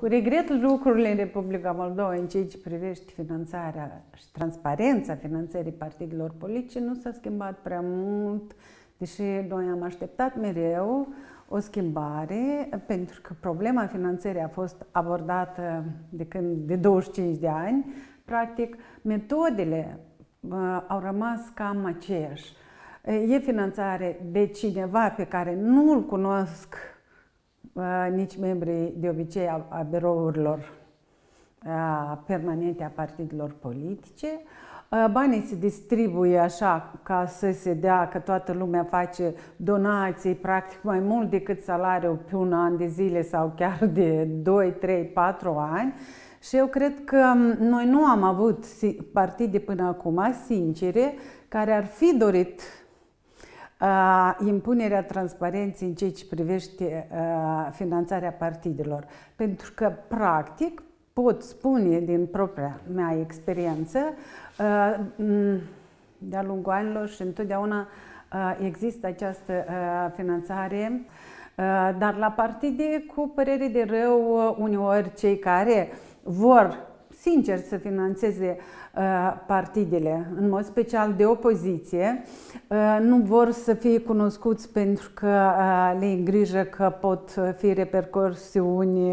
Cu regret, lucrurile în Republica Moldova în ceea ce privește finanțarea și transparența finanțării partidelor politice nu s-a schimbat prea mult, deși noi am așteptat mereu o schimbare, pentru că problema finanțării a fost abordată de când de 25 de ani. Practic, metodele uh, au rămas cam aceeași. E finanțare de cineva pe care nu l cunosc Uh, nici membrii de obicei a, a birourilor a, uh, permanente a partidelor politice. Uh, banii se distribuie așa ca să se dea, că toată lumea face donații, practic mai mult decât salariul pe un an de zile sau chiar de 2, 3, 4 ani. Și eu cred că um, noi nu am avut partide până acum sincere care ar fi dorit impunerea transparenței în ceea ce privește finanțarea partidelor. Pentru că, practic, pot spune din propria mea experiență, de-a lungul anilor și întotdeauna există această finanțare, dar la partide, cu părere de rău, uneori cei care vor sincer să financeze uh, partidele, în mod special de opoziție. Uh, nu vor să fie cunoscuți pentru că uh, le îngrijă că pot fi repercursiuni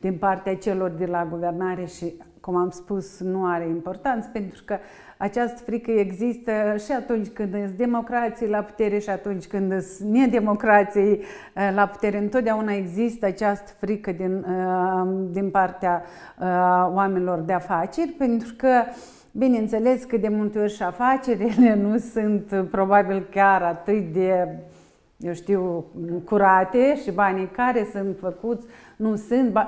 din partea celor de la guvernare și cum am spus, nu are importanță, pentru că această frică există și atunci când sunt democrații la putere și atunci când sunt nedemocrații eh, la putere. Întotdeauna există această frică din, eh, din partea eh, oamenilor de afaceri, pentru că Bineînțeles că de multe ori și afacerile nu sunt probabil chiar atât de eu știu, curate și banii care sunt făcuți nu sunt ă,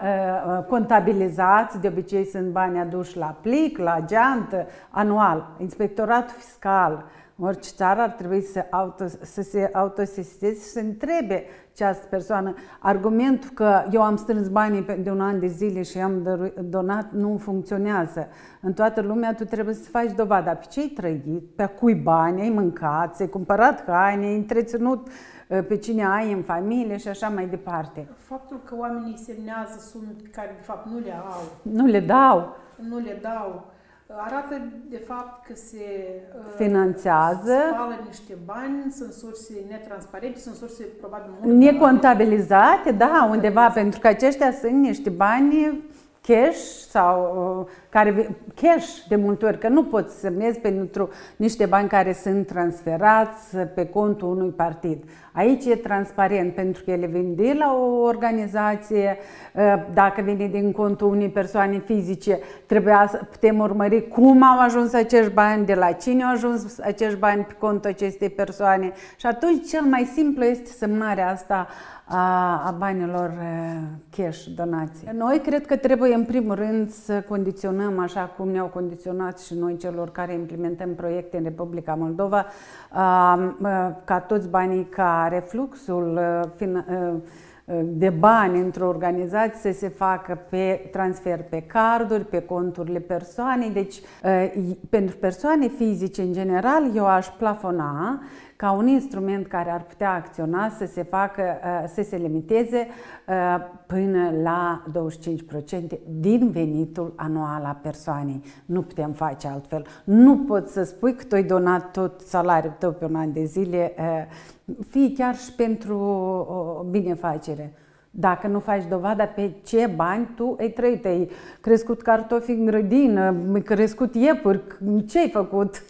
ă, contabilizați, de obicei sunt bani aduși la plic, la geantă, anual. inspectorat fiscal, orice țară ar trebui să, auto, să se autosisteze și să întrebe această persoană. Argumentul că eu am strâns banii de un an de zile și am donat nu funcționează. În toată lumea tu trebuie să faci dovada pe ce ai trăit, pe cui bani ai mâncat, ai cumpărat haine, ai întreținut uh, Ă, pe cine ai în familie și așa mai departe. Faptul că oamenii semnează sume pe care de fapt nu le au. Nu le dau. Nu le dau. Arată de fapt că se ă, finanțează, spală niște bani, sunt surse netransparente, sunt surse probabil mult necontabilizate, da, undeva, pentru că aceștia sunt niște bani cash sau ă, care cash de multe ori, că nu poți semnezi pentru niște bani care sunt transferați pe contul unui partid. Aici e transparent pentru că ele vin de la o organizație, ă, dacă vine din contul unei persoane fizice, trebuia să putem urmări cum au ajuns acești bani, de la cine au ajuns acești bani pe contul acestei persoane și atunci cel mai simplu este semnarea asta a, a banilor ă, cash, donații. Noi cred că trebuie în primul rând să condiționăm condiționăm așa cum ne-au condiționat și noi celor care implementăm proiecte în Republica Moldova, ca toți banii, ca refluxul uh, uh, uh, de bani într-o organizație se facă pe transfer pe carduri, pe conturile persoanei. Deci, pentru persoane fizice, în general, eu aș plafona ca un instrument care ar putea acționa să se, facă, uh, să se limiteze uh, până la 25% din venitul anual a persoanei. Nu putem face altfel. Nu poți să spui că tu ai donat tot salariul tău pe un an de zile, uh, fie chiar și pentru binefacere dacă nu faci dovada pe ce bani tu ai trăit, ai crescut cartofi în grădină, ai crescut iepuri, ce ai făcut?